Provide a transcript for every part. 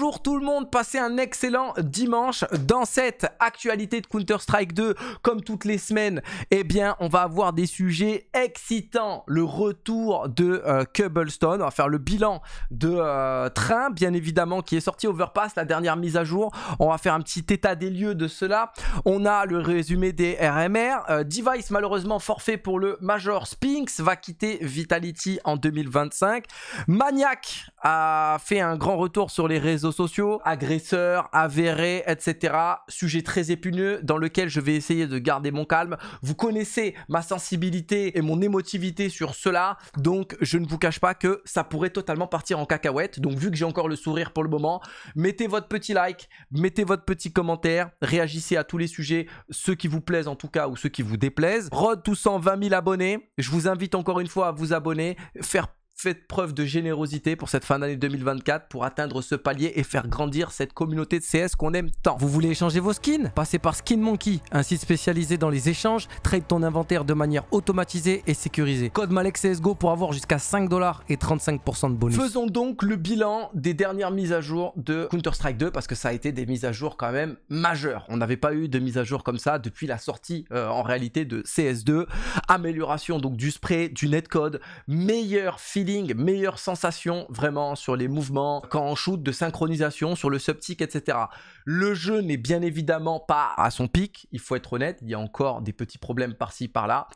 Bonjour tout le monde, passez un excellent dimanche. Dans cette actualité de Counter-Strike 2, comme toutes les semaines, et eh bien, on va avoir des sujets excitants. Le retour de euh, Cobblestone, on va faire le bilan de euh, Train, bien évidemment, qui est sorti Overpass, la dernière mise à jour. On va faire un petit état des lieux de cela. On a le résumé des RMR. Euh, device, malheureusement, forfait pour le Major Spinks, va quitter Vitality en 2025. Maniac a fait un grand retour sur les réseaux sociaux, agresseurs avérés, etc. Sujet très épineux dans lequel je vais essayer de garder mon calme. Vous connaissez ma sensibilité et mon émotivité sur cela, donc je ne vous cache pas que ça pourrait totalement partir en cacahuète. Donc vu que j'ai encore le sourire pour le moment, mettez votre petit like, mettez votre petit commentaire, réagissez à tous les sujets, ceux qui vous plaisent en tout cas ou ceux qui vous déplaisent. Rod 120 000 abonnés, je vous invite encore une fois à vous abonner, faire faites preuve de générosité pour cette fin d'année 2024 pour atteindre ce palier et faire grandir cette communauté de CS qu'on aime tant. Vous voulez échanger vos skins Passez par Skin Monkey, un site spécialisé dans les échanges, trade ton inventaire de manière automatisée et sécurisée. Code CSGO pour avoir jusqu'à 5 dollars et 35% de bonus. Faisons donc le bilan des dernières mises à jour de Counter-Strike 2 parce que ça a été des mises à jour quand même majeures. On n'avait pas eu de mise à jour comme ça depuis la sortie euh, en réalité de CS2. Amélioration donc du spray, du netcode, meilleur feeling meilleure sensation vraiment sur les mouvements, quand on shoot, de synchronisation, sur le subtique etc. Le jeu n'est bien évidemment pas à son pic, il faut être honnête, il y a encore des petits problèmes par-ci par-là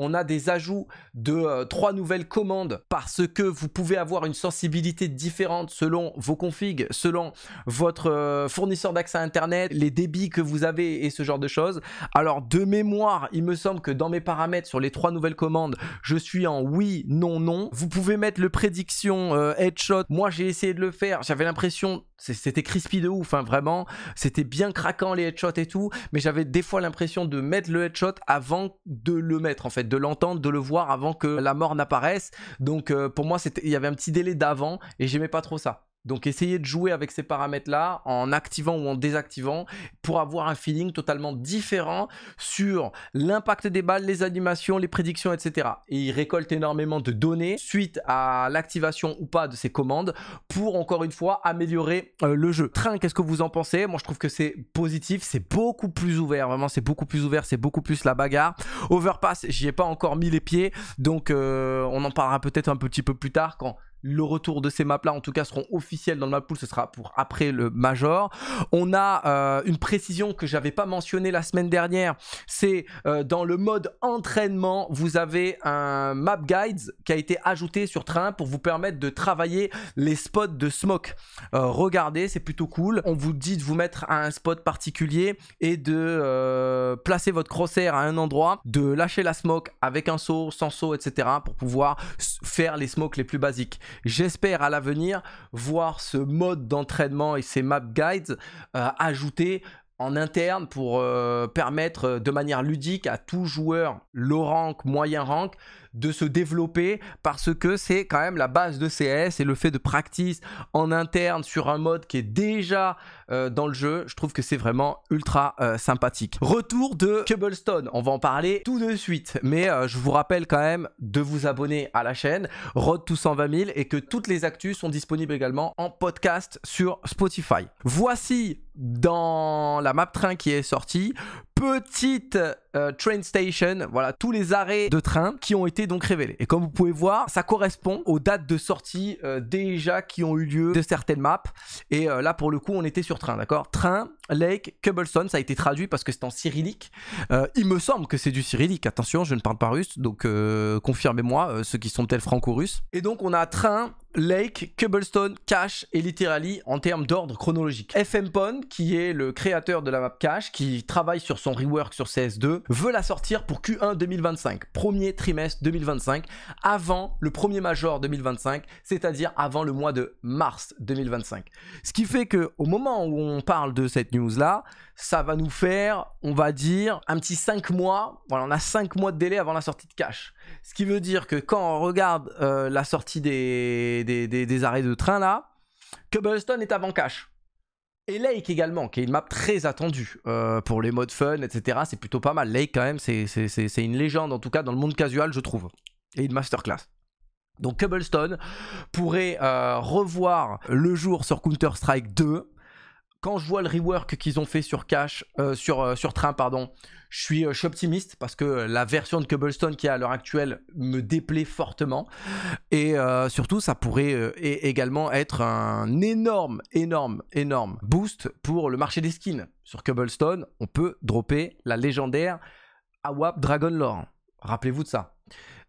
on a des ajouts de euh, trois nouvelles commandes parce que vous pouvez avoir une sensibilité différente selon vos configs, selon votre euh, fournisseur d'accès à Internet, les débits que vous avez et ce genre de choses. Alors de mémoire, il me semble que dans mes paramètres sur les trois nouvelles commandes, je suis en oui, non, non. Vous pouvez mettre le prédiction euh, headshot. Moi, j'ai essayé de le faire. J'avais l'impression c'était crispy de ouf, Enfin, vraiment. C'était bien craquant les headshots et tout, mais j'avais des fois l'impression de mettre le headshot avant de le mettre en fait, de l'entendre, de le voir avant que la mort n'apparaisse. Donc euh, pour moi, il y avait un petit délai d'avant et j'aimais pas trop ça. Donc essayez de jouer avec ces paramètres-là en activant ou en désactivant pour avoir un feeling totalement différent sur l'impact des balles, les animations, les prédictions, etc. Et il récolte énormément de données suite à l'activation ou pas de ces commandes pour encore une fois améliorer euh, le jeu. Train, qu'est-ce que vous en pensez Moi je trouve que c'est positif, c'est beaucoup plus ouvert, vraiment c'est beaucoup plus ouvert, c'est beaucoup plus la bagarre. Overpass, j'y ai pas encore mis les pieds, donc euh, on en parlera peut-être un petit peu plus tard quand le retour de ces maps-là, en tout cas, seront officiels dans le map pool. Ce sera pour après le Major. On a euh, une précision que j'avais pas mentionnée la semaine dernière. C'est euh, dans le mode entraînement, vous avez un map guides qui a été ajouté sur train pour vous permettre de travailler les spots de smoke. Euh, regardez, c'est plutôt cool. On vous dit de vous mettre à un spot particulier et de placer votre crosshair à un endroit, de lâcher la smoke avec un saut, sans saut, etc. pour pouvoir faire les smokes les plus basiques. J'espère à l'avenir voir ce mode d'entraînement et ces map guides euh, ajoutés en interne pour euh, permettre euh, de manière ludique à tout joueur low rank, moyen rank de se développer parce que c'est quand même la base de CS et le fait de practice en interne sur un mode qui est déjà euh, dans le jeu, je trouve que c'est vraiment ultra euh, sympathique. Retour de Cobblestone, on va en parler tout de suite, mais euh, je vous rappelle quand même de vous abonner à la chaîne Road to 120 000 et que toutes les actus sont disponibles également en podcast sur Spotify. Voici dans la map train qui est sortie petite euh, train station, voilà tous les arrêts de train qui ont été donc révélés. Et comme vous pouvez voir, ça correspond aux dates de sortie euh, déjà qui ont eu lieu de certaines maps. Et euh, là pour le coup, on était sur train, d'accord Train, Lake, Cobblestone, ça a été traduit parce que c'est en cyrillique. il me semble que c'est du cyrillique. Attention, je ne parle pas russe, donc confirmez-moi ceux qui sont peut-être franco-russes. Et donc on a train, Lake, Cobblestone, Cache et Literally en termes d'ordre chronologique. FMPON, qui est le créateur de la map Cache, qui travaille sur son rework sur CS2, veut la sortir pour Q1 2025, premier trimestre 2025, avant le premier major 2025, c'est-à-dire avant le mois de mars 2025. Ce qui fait que au moment où on parle de cette news-là, ça va nous faire, on va dire, un petit 5 mois. Voilà, on a 5 mois de délai avant la sortie de Cache. Ce qui veut dire que quand on regarde euh, la sortie des des, arrêts de train là, Cobblestone est avant cash. Et Lake également, qui est une map très attendue euh, pour les modes fun, etc. C'est plutôt pas mal. Lake, quand même, c'est une légende, en tout cas dans le monde casual, je trouve. Et une masterclass. Donc Cobblestone pourrait euh, revoir le jour sur Counter-Strike 2 quand je vois le rework qu'ils ont fait sur Cash, euh, sur, euh, sur Train, pardon, euh, je suis, optimiste parce que la version de Cobblestone qui est à l'heure actuelle me déplaît fortement. Et surtout, ça pourrait également être un énorme, énorme, énorme boost pour le marché des skins. Sur Cobblestone, on peut dropper la légendaire Awap Lore, Rappelez-vous de ça.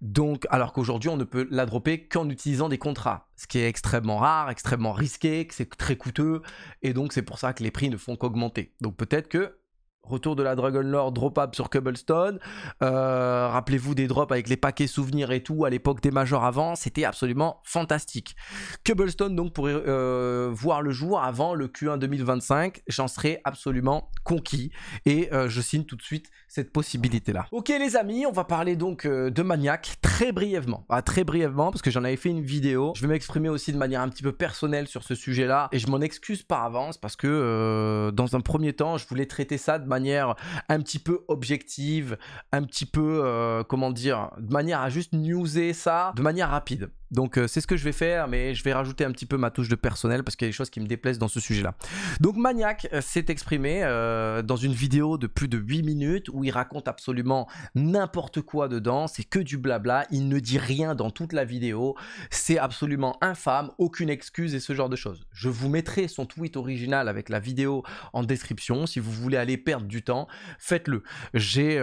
Donc, alors qu'aujourd'hui, on ne peut la dropper qu'en utilisant des contrats, ce qui est extrêmement rare, extrêmement risqué, que c'est très coûteux, et donc c'est pour ça que les prix ne font qu'augmenter. Donc peut-être que Retour de la Dragon Lord, dropable sur Cobblestone. Euh, rappelez-vous des drops avec les paquets souvenirs et tout à l'époque des majors avant, c'était absolument fantastique. Cobblestone donc pourrait euh, voir le jour avant le Q1 2025, j'en serais absolument conquis et euh, je signe tout de suite cette possibilité là. Ok les amis, on va parler donc de Maniac très brièvement, ah, très brièvement parce que j'en avais fait une vidéo. Je vais m'exprimer aussi de manière un petit peu personnelle sur ce sujet là et je m'en excuse par avance parce que dans un premier temps je voulais traiter ça de manière un petit peu objective, un petit peu, euh, comment dire, de manière à juste newser ça de manière rapide. Donc euh, c'est ce que je vais faire, mais je vais rajouter un petit peu ma touche de personnel parce qu'il y a des choses qui me déplaisent dans ce sujet-là. Donc Maniac euh, s'est exprimé euh, dans une vidéo de plus de 8 minutes où il raconte absolument n'importe quoi dedans, c'est que du blabla, il ne dit rien dans toute la vidéo, c'est absolument infâme, aucune excuse et ce genre de choses. Je vous mettrai son tweet original avec la vidéo en description, si vous voulez aller perdre du temps, faites-le. J'ai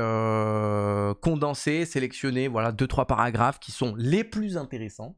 condensé, sélectionné, voilà, 2-3 paragraphes qui sont les plus intéressants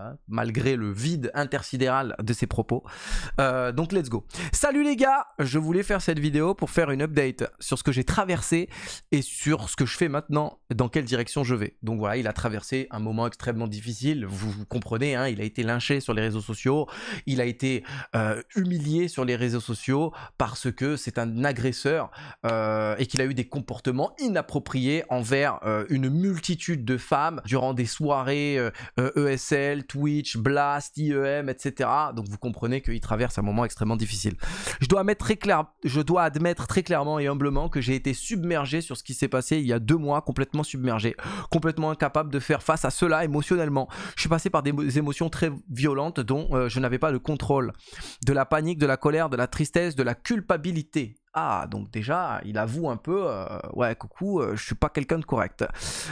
Hein, malgré le vide intersidéral de ses propos. Euh, donc let's go. Salut les gars, je voulais faire cette vidéo pour faire une update sur ce que j'ai traversé et sur ce que je fais maintenant, dans quelle direction je vais. Donc voilà, il a traversé un moment extrêmement difficile, vous, comprenez, hein, il a été lynché sur les réseaux sociaux, il a été euh, humilié sur les réseaux sociaux parce que c'est un agresseur euh, et qu'il a eu des comportements inappropriés envers une multitude de femmes durant des soirées ESL, e Twitch, Blast, IEM, etc. Donc vous comprenez qu'il traverse un moment extrêmement difficile. Je dois, mettre très clair, je dois admettre très clairement et humblement que j'ai été submergé sur ce qui s'est passé il y a deux mois, complètement submergé, complètement incapable de faire face à cela émotionnellement. Je suis passé par des émotions très violentes dont euh, je n'avais pas le contrôle. De la panique, de la colère, de la tristesse, de la culpabilité ah, donc déjà, il avoue un peu, euh, ouais, coucou, euh, je suis pas quelqu'un de correct.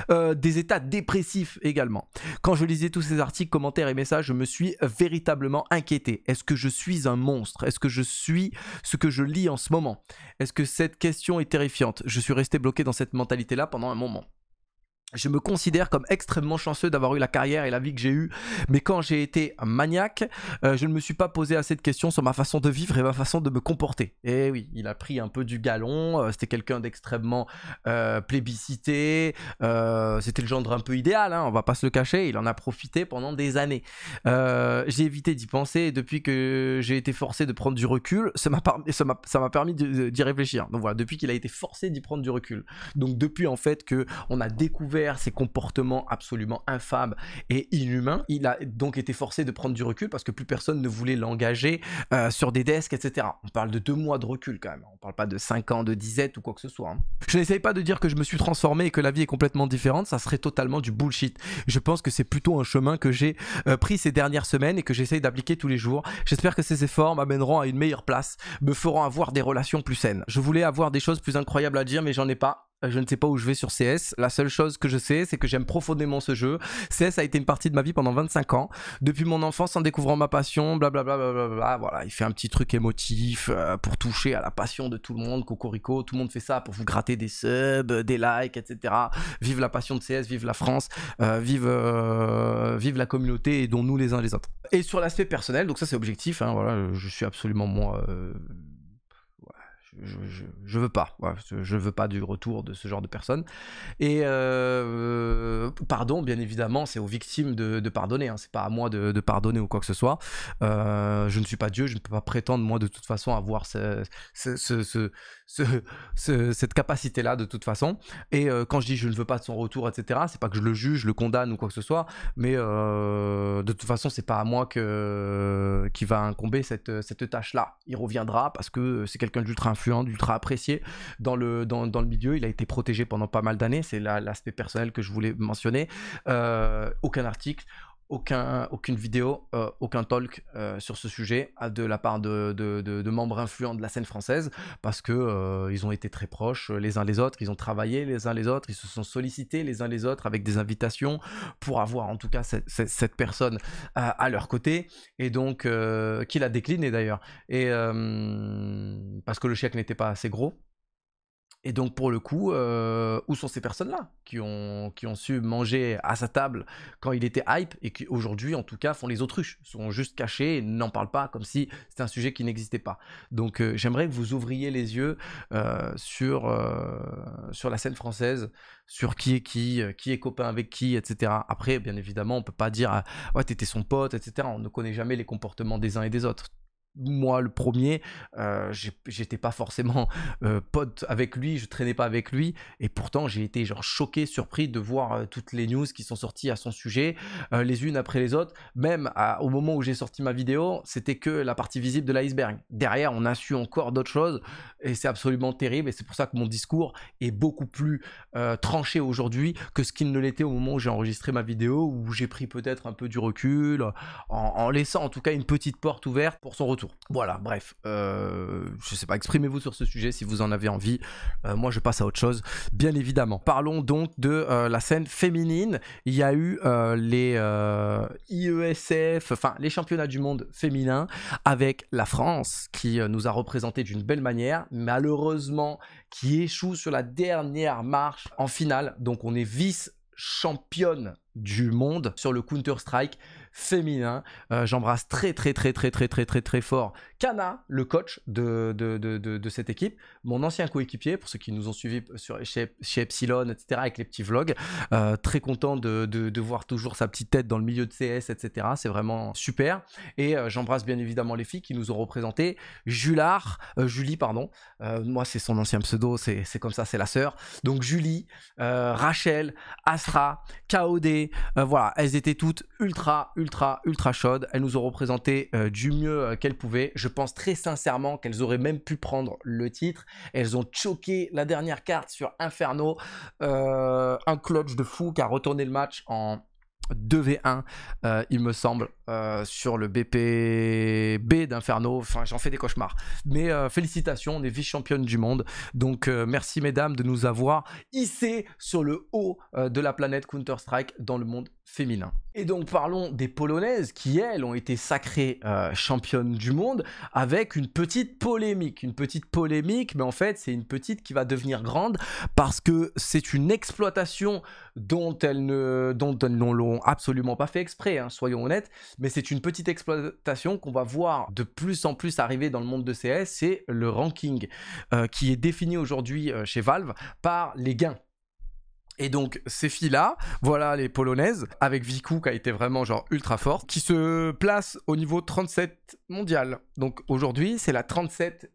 Euh, des états dépressifs également. Quand je lisais tous ces articles, commentaires et messages, je me suis véritablement inquiété. Est-ce que je suis un monstre Est-ce que je suis ce que je lis en ce moment Est-ce que cette question est terrifiante Je suis resté bloqué dans cette mentalité-là pendant un moment. Je me considère comme extrêmement chanceux d'avoir eu la carrière et la vie que j'ai eue, mais quand j'ai été maniaque, euh, je ne me suis pas posé assez de questions sur ma façon de vivre et ma façon de me comporter. Et eh oui, il a pris un peu du galon, euh, c'était quelqu'un d'extrêmement euh, plébiscité, c'était le gendre un peu idéal, hein, on va pas se le cacher, il en a profité pendant des années. j'ai évité d'y penser et depuis que j'ai été forcé de prendre du recul, ça m'a permis d'y réfléchir. Donc voilà, depuis qu'il a été forcé d'y prendre du recul. Donc depuis en fait que on a découvert ses comportements absolument infâmes et inhumains. Il a donc été forcé de prendre du recul parce que plus personne ne voulait l'engager euh, sur des desks, etc. On parle de deux mois de recul quand même. On parle pas de cinq ans, de disette ou quoi que ce soit. Hein. Je n'essaye pas de dire que je me suis transformé et que la vie est complètement différente. Ça serait totalement du bullshit. Je pense que c'est plutôt un chemin que j'ai euh, pris ces dernières semaines et que j'essaye d'appliquer tous les jours. J'espère que ces efforts m'amèneront à une meilleure place, me feront avoir des relations plus saines. Je voulais avoir des choses plus incroyables à dire, mais j'en ai pas. Euh, je ne sais pas où je vais sur CS. La seule chose que je sais, c'est que j'aime profondément ce jeu. CS a été une partie de ma vie pendant 25 ans. Depuis mon enfance, en découvrant ma passion, blablabla. Bla bla bla voilà, il fait un petit truc émotif euh, pour toucher à la passion de tout le monde. Cocorico, tout le monde fait ça pour vous gratter des subs, des likes, etc. Vive la passion de CS, vive la France, euh, vive, vive la communauté et dont nous les uns les autres. Et sur l'aspect personnel, donc ça c'est objectif, hein, voilà, je suis absolument moi je, ne veux pas. je veux pas du retour de ce genre de personnes. Et euh, pardon, bien évidemment, c'est aux victimes de, pardonner. Hein. C'est pas à moi de, pardonner ou quoi que ce soit. Euh, je ne suis pas Dieu. Je ne peux pas prétendre moi de toute façon avoir ce, cette capacité-là de toute façon. Et euh, quand je dis je ne veux pas de son retour, etc., c'est pas que je le juge, le condamne ou quoi que ce soit, mais euh, de toute façon, c'est pas à moi que qui va incomber cette, tâche-là. Il reviendra parce que c'est quelqu'un d'ultra influent, d'ultra apprécié dans le, dans, le milieu. Il a été protégé pendant pas mal d'années, c'est l'aspect personnel que je voulais mentionner. Euh, aucun article, aucun, aucune vidéo, euh, aucun talk euh, sur ce sujet de la part de, membres influents de la scène française parce que euh, ils ont été très proches les uns les autres, ils ont travaillé les uns les autres, ils se sont sollicités les uns les autres avec des invitations pour avoir en tout cas cette, personne à leur côté et donc qui la décliné d'ailleurs et parce que le chèque n'était pas assez gros et donc pour le coup, euh, où sont ces personnes-là qui ont, qui ont su manger à sa table quand il était hype et qui aujourd'hui en tout cas font les autruches, sont juste cachés et n'en parlent pas comme si c'était un sujet qui n'existait pas. Donc euh, j'aimerais que vous ouvriez les yeux euh, sur, sur la scène française, sur qui est qui, qui est copain avec qui, etc. Après, bien évidemment, on peut pas dire ah, ouais t'étais son pote, etc. On ne connaît jamais les comportements des uns et des autres moi le premier, euh, j'étais pas forcément euh, pote avec lui, je traînais pas avec lui, et pourtant j'ai été genre choqué, surpris de voir euh, toutes les news qui sont sorties à son sujet, les unes après les autres. Même au moment où j'ai sorti ma vidéo, c'était que la partie visible de l'iceberg. Derrière, on a su encore d'autres choses, et c'est absolument terrible, et c'est pour ça que mon discours est beaucoup plus tranché aujourd'hui que ce qu'il ne l'était au moment où j'ai enregistré ma vidéo, où j'ai pris peut-être un peu du recul, en laissant en tout cas une petite porte ouverte pour son retour. Voilà, bref, je euh, je sais pas, exprimez-vous sur ce sujet si vous en avez envie. Euh, moi, je passe à autre chose, bien évidemment. Parlons donc de euh, la scène féminine. Il y a eu les IESF, enfin les championnats du monde féminin, avec la France qui nous a représenté d'une belle manière, malheureusement qui échoue sur la dernière marche en finale. Donc, on est vice championne du monde sur le Counter-Strike féminin. Euh, j'embrasse très très très très très très très très fort Kana, le coach de, de, cette équipe, mon ancien coéquipier, pour ceux qui nous ont suivis sur, chez, chez, Epsilon, etc., avec les petits vlogs. Euh, très content de, voir toujours sa petite tête dans le milieu de CS, etc. C'est vraiment super. Et euh, j'embrasse bien évidemment les filles qui nous ont représenté. Julard, euh, Julie, pardon. moi, c'est son ancien pseudo, c'est comme ça, c'est la sœur. Donc Julie, Rachel, Asra, KOD, voilà, elles étaient toutes ultra, ultra, ultra chaudes. Elles nous ont représenté du mieux qu'elles pouvaient je pense très sincèrement qu'elles auraient même pu prendre le titre. Elles ont choqué la dernière carte sur Inferno. Euh, un clutch de fou qui a retourné le match en 2v1, euh, il me semble, euh, sur le BPB d'Inferno. Enfin, j'en fais des cauchemars. Mais félicitations, on est vice-championne du monde. Donc, merci mesdames de nous avoir hissé sur le haut de la planète Counter-Strike dans le monde féminin. Et donc parlons des Polonaises qui, elles, ont été sacrées euh, championnes du monde avec une petite polémique. Une petite polémique, mais en fait c'est une petite qui va devenir grande parce que c'est une exploitation dont elles ne dont absolument pas fait exprès, hein, soyons honnêtes, mais c'est une petite exploitation qu'on va voir de plus en plus arriver dans le monde de CS, c'est le ranking euh, qui est défini aujourd'hui euh, chez Valve par les gains. Et donc ces filles-là, voilà les polonaises, avec Viku qui a été vraiment genre ultra forte, qui se place au niveau 37 mondial. Donc aujourd'hui c'est la 37,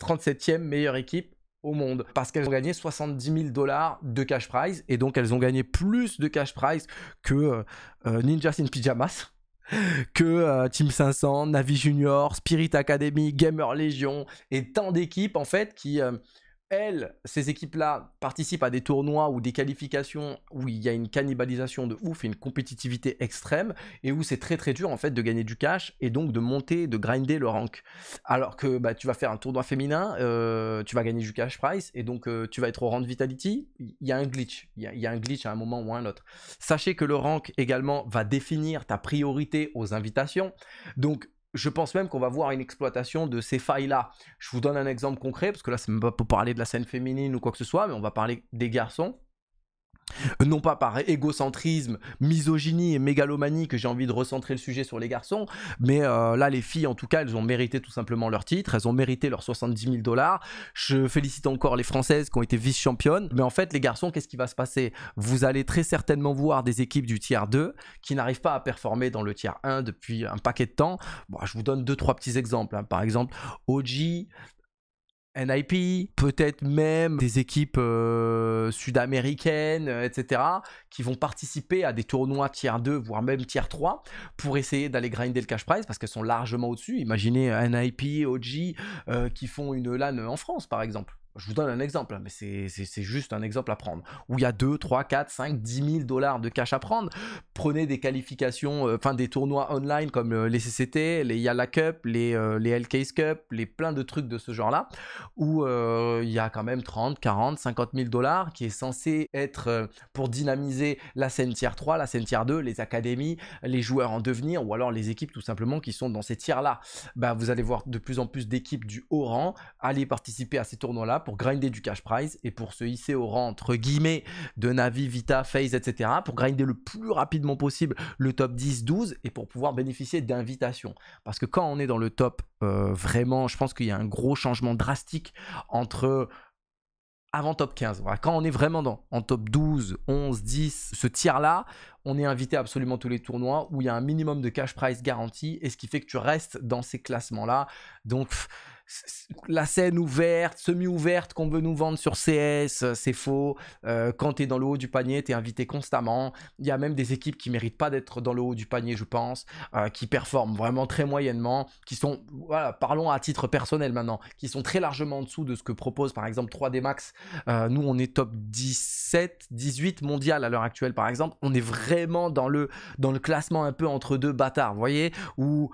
37e meilleure équipe au monde parce qu'elles ont gagné 70 000 dollars de cash prize et donc elles ont gagné plus de cash prize que euh, euh, Ninja Ninjas in Pyjamas que euh, Team 500, Navi Junior, Spirit Academy, Gamer Legion et tant d'équipes en fait qui elles, ces équipes-là participent à des tournois ou des qualifications où il y a une cannibalisation de ouf et une compétitivité extrême et où c'est très très dur en fait de gagner du cash et donc de monter, de grinder le rank. Alors que bah, tu vas faire un tournoi féminin, euh, tu vas gagner du cash price et donc euh, tu vas être au rank vitality. Il y a un glitch, il y, a un glitch à un moment ou à un autre. Sachez que le rank également va définir ta priorité aux invitations. Donc je pense même qu'on va voir une exploitation de ces failles-là. Je vous donne un exemple concret, parce que là, c'est même pas pour parler de la scène féminine ou quoi que ce soit, mais on va parler des garçons non pas par égocentrisme, misogynie et mégalomanie que j'ai envie de recentrer le sujet sur les garçons, mais euh, là les filles en tout cas elles ont mérité tout simplement leur titre, elles ont mérité leurs 70 000 dollars. Je félicite encore les Françaises qui ont été vice-championnes, mais en fait les garçons qu'est-ce qui va se passer Vous allez très certainement voir des équipes du tiers 2 qui n'arrivent pas à performer dans le tiers 1 depuis un paquet de temps. je vous donne deux trois petits exemples. Hein. Par exemple, OG, NIP, peut-être même des équipes euh, sud-américaines, euh, etc., qui vont participer à des tournois tiers 2, voire même tiers 3, pour essayer d'aller grinder le cash prize, parce qu'elles sont largement au-dessus. Imaginez euh, NIP, OG, qui font une LAN en France, par exemple je vous donne un exemple, hein, mais c'est juste un exemple à prendre, où il y a 2, 3, 4, 5, 10 000 dollars de cash à prendre, prenez des qualifications, euh, enfin des tournois online comme euh, les CCT, les Yala Cup, les, euh, les LK's Cup, les plein de trucs de ce genre-là, où il y a quand même 30, 40, 50 000 dollars qui est censé être pour dynamiser la scène tier 3, la scène tier 2, les académies, les joueurs en devenir, ou alors les équipes tout simplement qui sont dans ces tiers-là. Bah, vous allez voir de plus en plus d'équipes du haut rang aller participer à ces tournois-là pour grinder du cash prize et pour se hisser au rang entre guillemets de Navi, Vita, FaZe, etc. pour grinder le plus rapidement possible le top 10, 12 et pour pouvoir bénéficier d'invitations. Parce que quand on est dans le top, euh, vraiment, je pense qu'il y a un gros changement drastique entre euh, avant top 15. Quand on est vraiment dans, en top 12, 11, 10, ce tiers-là, on est invité à absolument tous les tournois où il y a un minimum de cash prize garanti et ce qui fait que tu restes dans ces classements-là. Donc, la scène ouverte, semi-ouverte qu'on veut nous vendre sur CS, euh, c'est faux. Euh, quand tu es dans le haut du panier, tu es invité constamment. Il y a même des équipes qui méritent pas d'être dans le haut du panier, je pense, euh, qui performent vraiment très moyennement, qui sont, voilà, parlons à titre personnel maintenant, qui sont très largement en dessous de ce que propose par exemple 3D Max. nous, on est top 17, 18 mondial à l'heure actuelle par exemple. On est vraiment dans le, dans le classement un peu entre deux bâtards, vous voyez, où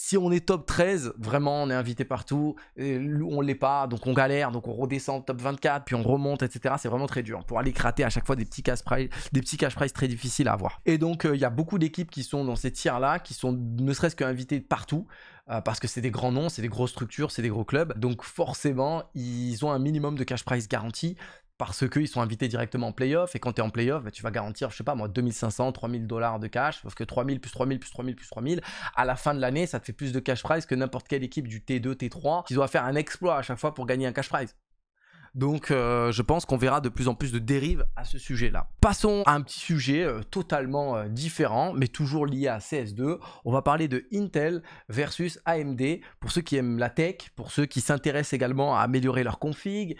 si on est top 13, vraiment, on est invité partout. Et on l'est pas, donc on galère, donc on redescend top 24, puis on remonte, etc. C'est vraiment très dur. Pour aller crater à chaque fois des petits cash prize, des petits cash très difficiles à avoir. Et donc, euh, il y a beaucoup d'équipes qui sont dans ces tiers-là, qui sont ne serait-ce qu'invitées partout euh, parce que c'est des grands noms, c'est des grosses structures, c'est des gros clubs. Donc forcément, ils ont un minimum de cash prize garanti parce qu'ils sont invités directement en playoff. Et quand tu es en playoff, bah, tu vas garantir, je sais pas moi, 2500, 3000 dollars de cash. Sauf que 3000 plus 3000 plus 3000 plus 3000, à la fin de l'année, ça te fait plus de cash prize que n'importe quelle équipe du T2, T3 qui doit faire un exploit à chaque fois pour gagner un cash prize. Donc euh, je pense qu'on verra de plus en plus de dérives à ce sujet-là. Passons à un petit sujet euh, totalement euh, différent, mais toujours lié à CS2. On va parler de Intel versus AMD. Pour ceux qui aiment la tech, pour ceux qui s'intéressent également à améliorer leur config,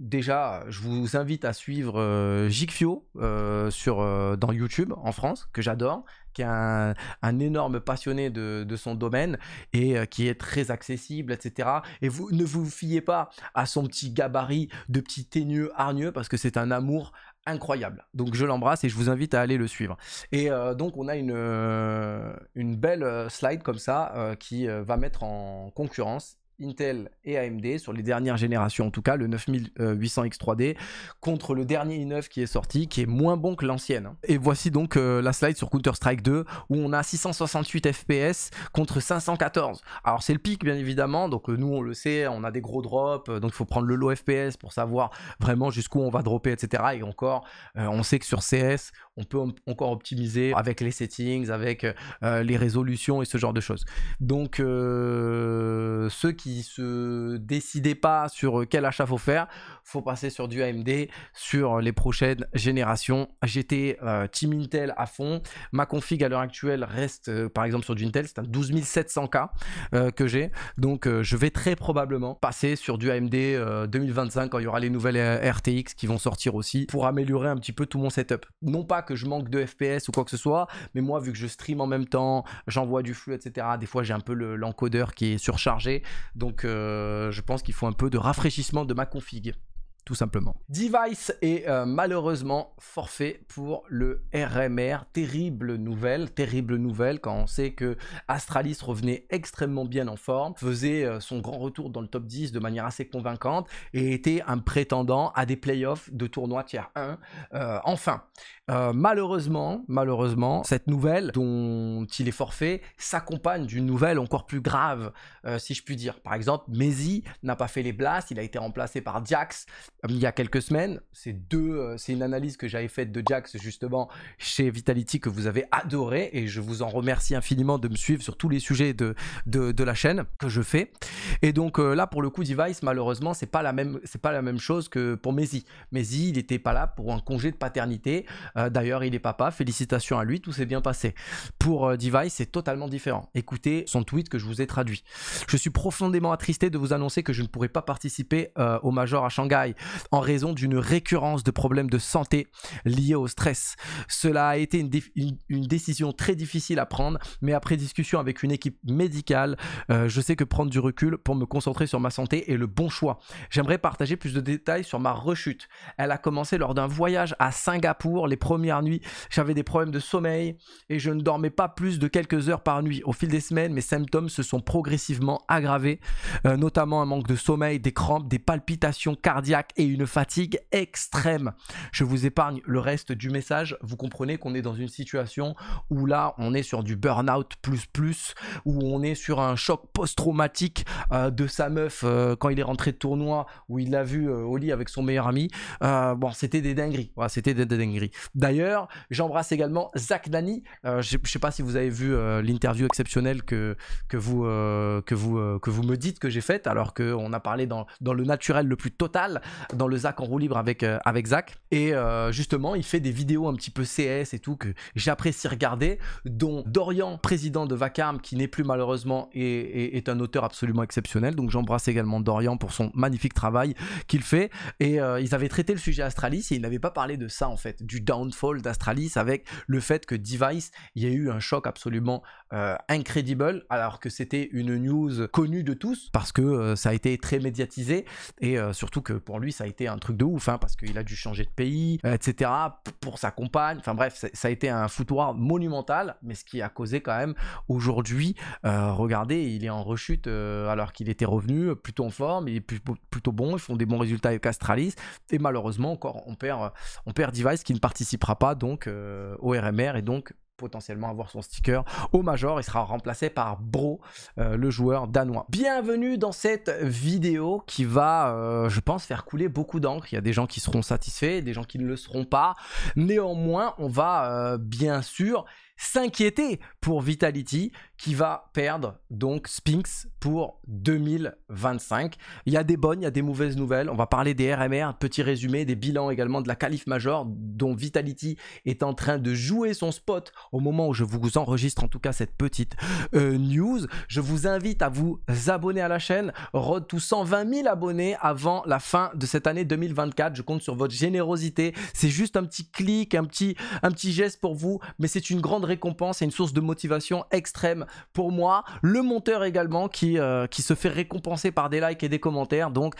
déjà, je vous invite à suivre euh, Gigfio euh, sur, euh, dans YouTube en France, que j'adore, qui est un, énorme passionné de, son domaine et euh, qui est très accessible, etc. Et ne vous fiez pas à son petit gabarit de petit teigneux hargneux, parce que c'est un amour incroyable. Donc je l'embrasse et je vous invite à aller le suivre. Et donc on a une, belle slide comme ça qui va mettre en concurrence Intel et AMD sur les dernières générations en tout cas, le 9800X3D contre le dernier i9 qui est sorti qui est moins bon que l'ancienne. Et voici donc euh, la slide sur Counter-Strike 2 où on a 668 FPS contre 514. Alors c'est le pic bien évidemment, donc euh, nous on le sait, on a des gros drops, euh, donc il faut prendre le low FPS pour savoir vraiment jusqu'où on va dropper etc. Et encore, on sait que sur CS on peut encore optimiser avec les settings, avec euh, euh, les résolutions et ce genre de choses. Donc euh, ceux qui se décidaient pas sur quel achat faut faire, faut passer sur du AMD sur les prochaines générations. J'étais Team Intel à fond. Ma config à l'heure actuelle reste par exemple sur du Intel, c'est un 12700K que j'ai. Donc je vais très probablement passer sur du AMD 2025 quand il y aura les nouvelles RTX qui vont sortir aussi pour améliorer un petit peu tout mon setup. Non pas que je manque de FPS ou quoi que ce soit, mais moi, vu que je stream en même temps, j'envoie du flux, etc., des fois j'ai un peu l'encodeur qui est surchargé, donc euh, je pense qu'il faut un peu de rafraîchissement de ma config tout simplement. Device est euh, malheureusement forfait pour le RMR. Terrible nouvelle, terrible nouvelle quand on sait que Astralis revenait extrêmement bien en forme, faisait euh, son grand retour dans le top 10 de manière assez convaincante et était un prétendant à des playoffs de tournoi tiers 1. Euh, enfin, malheureusement, malheureusement, cette nouvelle dont il est forfait s'accompagne d'une nouvelle encore plus grave, si je puis dire. Par exemple, maisy n'a pas fait les blasts, il a été remplacé par Diax il y a quelques semaines. C'est deux, euh, c'est une analyse que j'avais faite de Jax justement chez Vitality que vous avez adoré et je vous en remercie infiniment de me suivre sur tous les sujets de, la chaîne que je fais. Et donc euh, là pour le coup Device malheureusement c'est pas même c'est pas la même chose que pour Maisy. Maisy, il n'était pas là pour un congé de paternité. Euh, d'ailleurs il est papa, félicitations à lui, tout s'est bien passé. Pour Device c'est totalement différent. Écoutez son tweet que je vous ai traduit. Je suis profondément attristé de vous annoncer que je ne pourrai pas participer au Major à Shanghai en raison d'une récurrence de problèmes de santé liés au stress. Cela a été une, décision très difficile à prendre, mais après discussion avec une équipe médicale, euh, je sais que prendre du recul pour me concentrer sur ma santé est le bon choix. J'aimerais partager plus de détails sur ma rechute. Elle a commencé lors d'un voyage à Singapour. Les premières nuits, j'avais des problèmes de sommeil et je ne dormais pas plus de quelques heures par nuit. Au fil des semaines, mes symptômes se sont progressivement aggravés, euh, notamment un manque de sommeil, des crampes, des palpitations cardiaques et une fatigue extrême. Je vous épargne le reste du message. Vous comprenez qu'on est dans une situation où là, on est sur du burn-out plus plus, où on est sur un choc post-traumatique euh, de sa meuf euh, quand il est rentré de tournoi, où il l'a vu euh, au lit avec son meilleur ami. bon, c'était des dingueries. c'était des, dingueries. D'ailleurs, j'embrasse également Zach Nani. je ne sais pas si vous avez vu l'interview exceptionnelle que, que, vous, que, vous, que vous me dites que j'ai faite, alors qu'on a parlé dans, dans le naturel le plus total dans le Zach en roue libre avec, euh, avec Zach. Et euh, justement, il fait des vidéos un petit peu CS et tout que j'apprécie regarder, dont Dorian, président de Vacarme, qui n'est plus malheureusement, et est, un auteur absolument exceptionnel. Donc j'embrasse également Dorian pour son magnifique travail qu'il fait. Et euh, ils avaient traité le sujet Astralis et ils n'avaient pas parlé de ça en fait, du downfall d'Astralis avec le fait que Device, il y a eu un choc absolument incredible, alors que c'était une news connue de tous parce que ça a été très médiatisé et surtout que pour lui, ça a été un truc de ouf, hein, parce qu'il a dû changer de pays, euh, etc., pour sa compagne. Enfin bref, ça, a été un foutoir monumental, mais ce qui a causé quand même aujourd'hui, euh, regardez, il est en rechute euh, alors qu'il était revenu plutôt en forme, il est plutôt, bon, ils font des bons résultats avec Astralis, et malheureusement encore, on perd, on perd Device qui ne participera pas donc au RMR et donc potentiellement avoir son sticker au major. Il sera remplacé par Bro, euh, le joueur danois. Bienvenue dans cette vidéo qui va, euh, je pense, faire couler beaucoup d'encre. Il y a des gens qui seront satisfaits, des gens qui ne le seront pas. Néanmoins, on va euh, bien sûr s'inquiéter pour Vitality qui va perdre donc Spinks pour 2025. Il y a des bonnes, il y a des mauvaises nouvelles. On va parler des RMR, petit résumé, des bilans également de la Calife Major, dont Vitality est en train de jouer son spot au moment où je vous enregistre en tout cas cette petite euh, news. Je vous invite à vous abonner à la chaîne. Road to 120 000 abonnés avant la fin de cette année 2024. Je compte sur votre générosité. C'est juste un petit clic, un petit, un petit geste pour vous, mais c'est une grande récompense et une source de motivation extrême pour moi, le monteur également euh, qui, se fait récompenser par des likes et des commentaires. Donc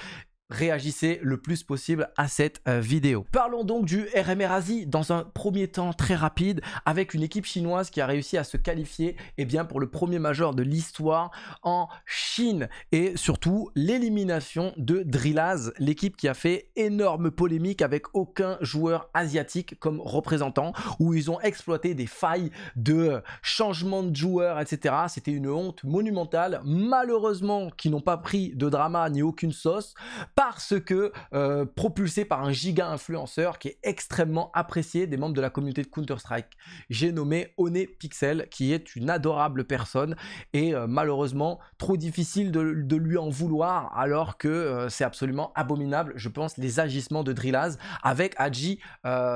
réagissez le plus possible à cette euh, vidéo. Parlons donc du RMR Asie dans un premier temps très rapide avec une équipe chinoise qui a réussi à se qualifier eh bien, pour le premier major de l'histoire en Chine et surtout l'élimination de Drillaz, l'équipe qui a fait énorme polémique avec aucun joueur asiatique comme représentant où ils ont exploité des failles de changement de joueur, etc. C'était une honte monumentale, malheureusement qui n'ont pas pris de drama ni aucune sauce parce que euh, propulsé par un giga influenceur qui est extrêmement apprécié des membres de la communauté de Counter-Strike. J'ai nommé Oné Pixel, qui est une adorable personne et euh, malheureusement trop difficile de, lui en vouloir alors que euh, c'est absolument abominable, je pense, les agissements de Drillaz avec Adji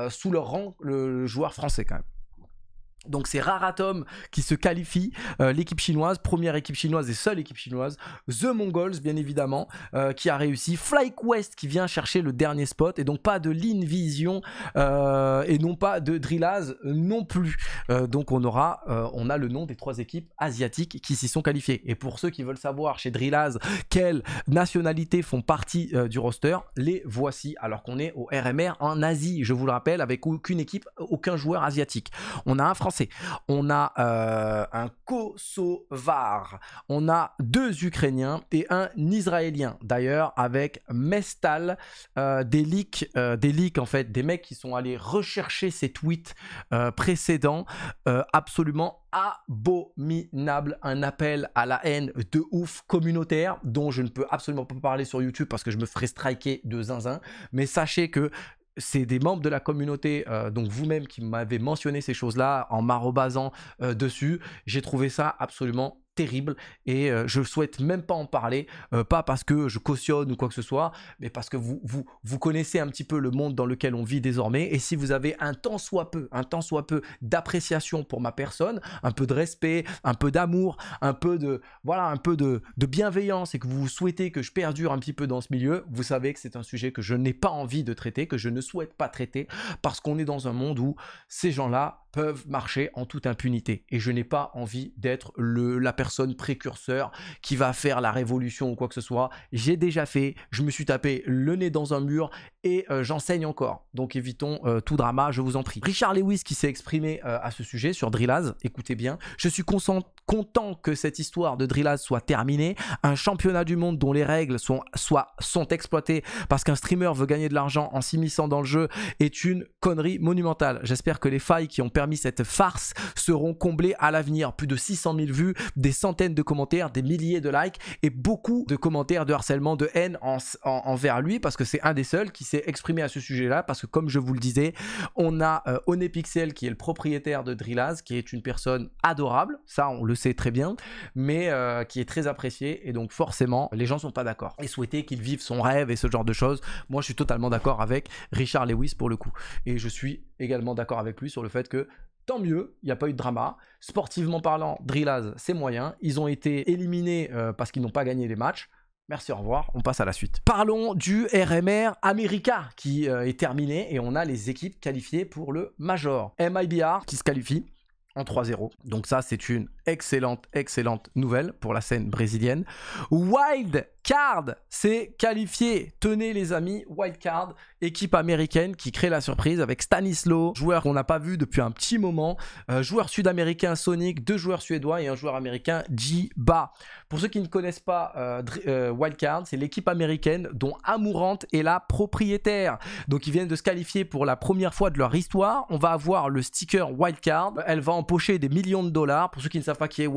sous leur rang, le joueur français quand même. Donc c'est Raratom qui se qualifie, euh, l'équipe chinoise, première équipe chinoise et seule équipe chinoise, The Mongols bien évidemment, euh, qui a réussi, FlyQuest qui vient chercher le dernier spot, et donc pas de l'Invision euh, et non pas de Drillaz non plus. Euh, donc on aura, on a le nom des trois équipes asiatiques qui s'y sont qualifiées. Et pour ceux qui veulent savoir chez Drillaz quelles nationalités font partie du roster, les voici, alors qu'on est au RMR en Asie, je vous le rappelle, avec aucune équipe, aucun joueur asiatique. On a un Français on a euh, un Kosovar. On a deux Ukrainiens et un Israélien. D'ailleurs, avec Mestal, euh, des leaks, euh, des en fait, des mecs qui sont allés rechercher ces tweets précédents, absolument abominable, un appel à la haine de ouf communautaire dont je ne peux absolument pas parler sur YouTube parce que je me ferai striker de zinzin. Mais sachez que c'est des membres de la communauté, euh, donc vous-même qui m'avez mentionné ces choses-là en m'arrobasant euh, dessus. J'ai trouvé ça absolument terrible et euh, je souhaite même pas en parler, euh, pas parce que je cautionne ou quoi que ce soit, mais parce que vous, vous, vous connaissez un petit peu le monde dans lequel on vit désormais et si vous avez un tant soit peu, un tant soit peu d'appréciation pour ma personne, un peu de respect, un peu d'amour, un peu de voilà, un peu de, de bienveillance et que vous souhaitez que je perdure un petit peu dans ce milieu, vous savez que c'est un sujet que je n'ai pas envie de traiter, que je ne souhaite pas traiter parce qu'on est dans un monde où ces gens-là marcher en toute impunité. Et je n'ai pas envie d'être la personne précurseur qui va faire la révolution ou quoi que ce soit. J'ai déjà fait, je me suis tapé le nez dans un mur et euh, j'enseigne encore. Donc évitons euh, tout drama, je vous en prie. Richard Lewis qui s'est exprimé euh, à ce sujet sur Drillaz, écoutez bien, je suis content que cette histoire de Drillaz soit terminée, un championnat du monde dont les règles sont, soit, sont exploitées parce qu'un streamer veut gagner de l'argent en s'immisçant dans le jeu est une connerie monumentale. J'espère que les failles qui ont perdu cette farce seront comblés à l'avenir. Plus de 600 000 vues, des centaines de commentaires, des milliers de likes et beaucoup de commentaires de harcèlement, de haine en, en, envers lui parce que c'est un des seuls qui s'est exprimé à ce sujet-là parce que comme je vous le disais, on a euh, Onepixel qui est le propriétaire de Drillaz qui est une personne adorable, ça on le sait très bien, mais euh, qui est très appréciée et donc forcément les gens sont pas d'accord et souhaiter qu'il vive son rêve et ce genre de choses. Moi je suis totalement d'accord avec Richard Lewis pour le coup et je suis également d'accord avec lui sur le fait que tant mieux, il n'y a pas eu de drama. Sportivement parlant, Drillaz, c'est moyen. Ils ont été éliminés euh, parce qu'ils n'ont pas gagné les matchs. Merci, au revoir, on passe à la suite. Parlons du RMR America qui euh, est terminé et on a les équipes qualifiées pour le Major. MIBR qui se qualifie en 3-0. Donc ça, c'est une excellente, excellente nouvelle pour la scène brésilienne. Wild Card c'est qualifié. Tenez les amis, Wildcard, équipe américaine qui crée la surprise avec Stanislaw, joueur qu'on n'a pas vu depuis un petit moment, euh, joueur sud-américain Sonic, deux joueurs suédois et un joueur américain Jiba. Pour ceux qui ne connaissent pas euh, euh, Wild Card, Wildcard, c'est l'équipe américaine dont Amourante est la propriétaire. Donc ils viennent de se qualifier pour la première fois de leur histoire. On va avoir le sticker Wildcard. Elle va empocher des millions de dollars. Pour ceux qui ne savent pas qui est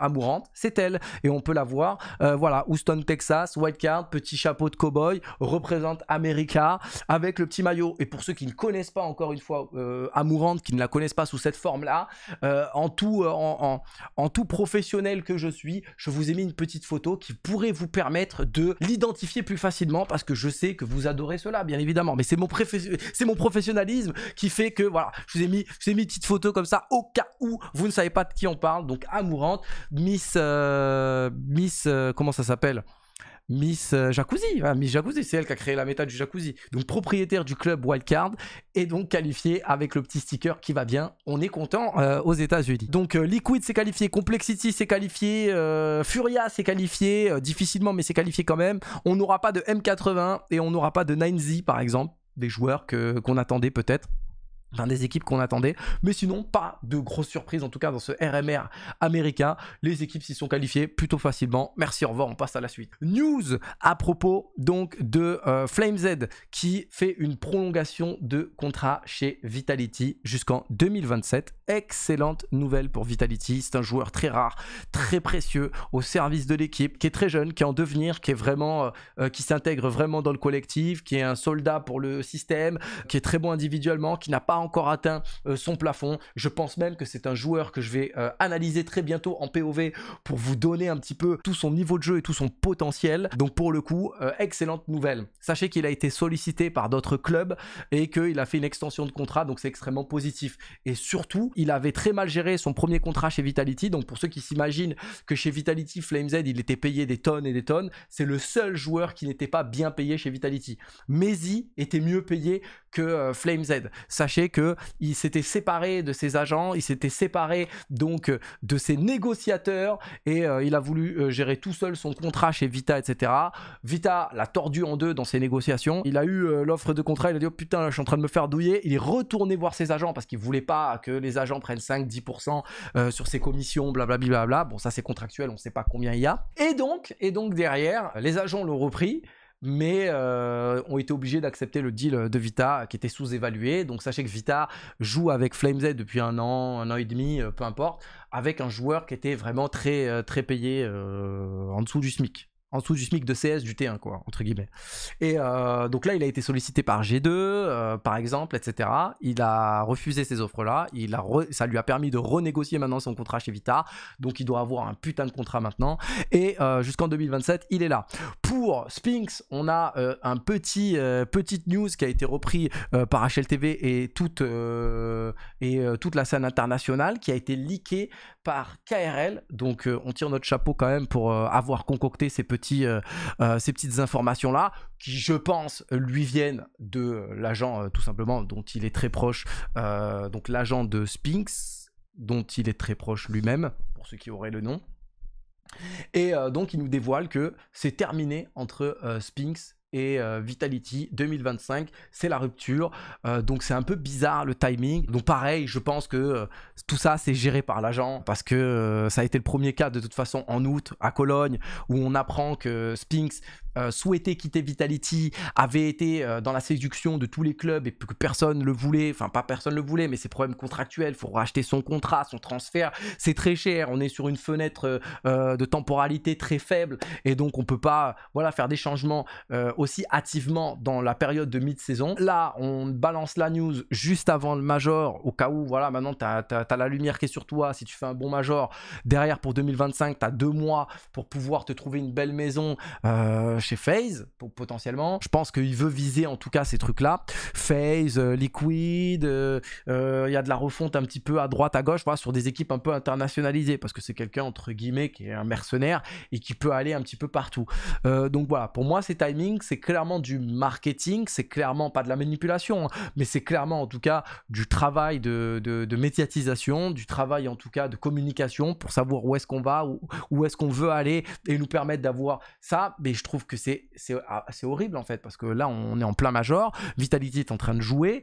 Amourante, c'est elle et on peut la voir. voilà, Houston, Texas white card, petit chapeau de cowboy, représente America avec le petit maillot. Et pour ceux qui ne connaissent pas encore une fois euh, Amourante, qui ne la connaissent pas sous cette forme-là, euh, en, tout, euh, en, tout professionnel que je suis, je vous ai mis une petite photo qui pourrait vous permettre de l'identifier plus facilement parce que je sais que vous adorez cela, bien évidemment. Mais c'est mon, mon professionnalisme qui fait que, voilà, je vous, ai mis, je vous mis une petite photo comme ça au cas où vous ne savez pas de qui on parle. Donc Amourante, Miss... Miss... comment ça s'appelle Miss euh, Jacuzzi, ah, Miss Jacuzzi, c'est elle qui a créé la méta du Jacuzzi. Donc propriétaire du club Wildcard et donc qualifié avec le petit sticker qui va bien. On est content euh, aux États-Unis. Donc euh, Liquid s'est qualifié, Complexity s'est qualifié, Furia s'est qualifié, difficilement mais s'est qualifié quand même. On n'aura pas de M80 et on n'aura pas de 9Z par exemple des joueurs qu'on attendait peut-être des équipes qu'on attendait. Mais sinon, pas de grosse surprises en tout cas dans ce RMR américain. Les équipes s'y sont qualifiées plutôt facilement. Merci, au revoir, on passe à la suite. News à propos donc de FlameZ euh, Flame Z qui fait une prolongation de contrat chez Vitality jusqu'en 2027. Excellente nouvelle pour Vitality. C'est un joueur très rare, très précieux au service de l'équipe, qui est très jeune, qui est en devenir, qui est vraiment, euh, euh, qui s'intègre vraiment dans le collectif, qui est un soldat pour le système, qui est très bon individuellement, qui n'a pas encore atteint euh, son plafond. Je pense même que c'est un joueur que je vais euh, analyser très bientôt en POV pour vous donner un petit peu tout son niveau de jeu et tout son potentiel. Donc pour le coup, euh, excellente nouvelle. Sachez qu'il a été sollicité par d'autres clubs et qu'il a fait une extension de contrat, donc c'est extrêmement positif. Et surtout, il avait très mal géré son premier contrat chez Vitality. Donc pour ceux qui s'imaginent que chez Vitality, FlameZ, il était payé des tonnes et des tonnes, c'est le seul joueur qui n'était pas bien payé chez Vitality. il était mieux payé que FlameZ. Z. Sachez que qu'il s'était séparé de ses agents, il s'était séparé donc euh, de ses négociateurs et euh, il a voulu euh, gérer tout seul son contrat chez Vita, etc. Vita l'a tordu en deux dans ses négociations. Il a eu l'offre de contrat, il a dit oh, putain, je suis en train de me faire douiller. Il est retourné voir ses agents parce qu'il voulait pas que les agents prennent 5-10% sur ses commissions, blablabla. Bon, ça c'est contractuel, on sait pas combien il y a. Et donc, et donc derrière, les agents l'ont repris mais euh, ont été obligés d'accepter le deal de Vita qui était sous-évalué. Donc sachez que Vita joue avec FlameZ depuis un an, un an et demi, euh, peu importe, avec un joueur qui était vraiment très, euh, très payé en dessous du SMIC en dessous du SMIC de CS du T1, quoi, entre guillemets. Et euh, donc là, il a été sollicité par G2, euh, par exemple, etc. Il a refusé ces offres-là. Il a Ça lui a permis de renégocier maintenant son contrat chez Vita. Donc il doit avoir un putain de contrat maintenant. Et euh, jusqu'en 2027, il est là. Pour Sphinx, on a un petit petite news qui a été repris par HLTV et toute, et, toute la scène internationale qui a été leakée par KRL. Donc euh, on tire notre chapeau quand même pour euh, avoir concocté ces, petits, euh, ces petites informations-là, qui je pense lui viennent de l'agent tout simplement dont il est très proche, donc l'agent de sphinx dont il est très proche lui-même, pour ceux qui auraient le nom. Et donc il nous dévoile que c'est terminé entre Spinks et euh, Vitality 2025, c'est la rupture. Euh, donc c'est un peu bizarre le timing. Donc pareil, je pense que euh, tout ça c'est géré par l'agent parce que ça a été le premier cas de toute façon en août à Cologne où on apprend que Spinks euh, souhaité quitter Vitality, avait été euh, dans la séduction de tous les clubs et que personne le voulait, enfin pas personne le voulait, mais ses problèmes contractuels, faut racheter son contrat, son transfert, c'est très cher, on est sur une fenêtre euh, de temporalité très faible et donc on peut pas voilà, faire des changements aussi hâtivement dans la période de mi saison Là, on balance la news juste avant le major, au cas où, voilà, maintenant tu as, la lumière qui est sur toi, si tu fais un bon major, derrière pour 2025, tu as deux mois pour pouvoir te trouver une belle maison chez FaZe, potentiellement. Je pense qu'il veut viser en tout cas ces trucs-là. FaZe, euh, Liquid, euh, euh, il y a de la refonte un petit peu à droite, à gauche, voilà, sur des équipes un peu internationalisées, parce que c'est quelqu'un, entre guillemets, qui est un mercenaire et qui peut aller un petit peu partout. donc voilà, pour moi, ces timings, c'est clairement du marketing, c'est clairement pas de la manipulation, hein, mais c'est clairement en tout cas du travail de, de, médiatisation, du travail en tout cas de communication pour savoir où est-ce qu'on va, où, où est-ce qu'on veut aller et nous permettre d'avoir ça. Mais je trouve que ah, c'est horrible en fait, parce que là on est en plein major, Vitality est en train de jouer,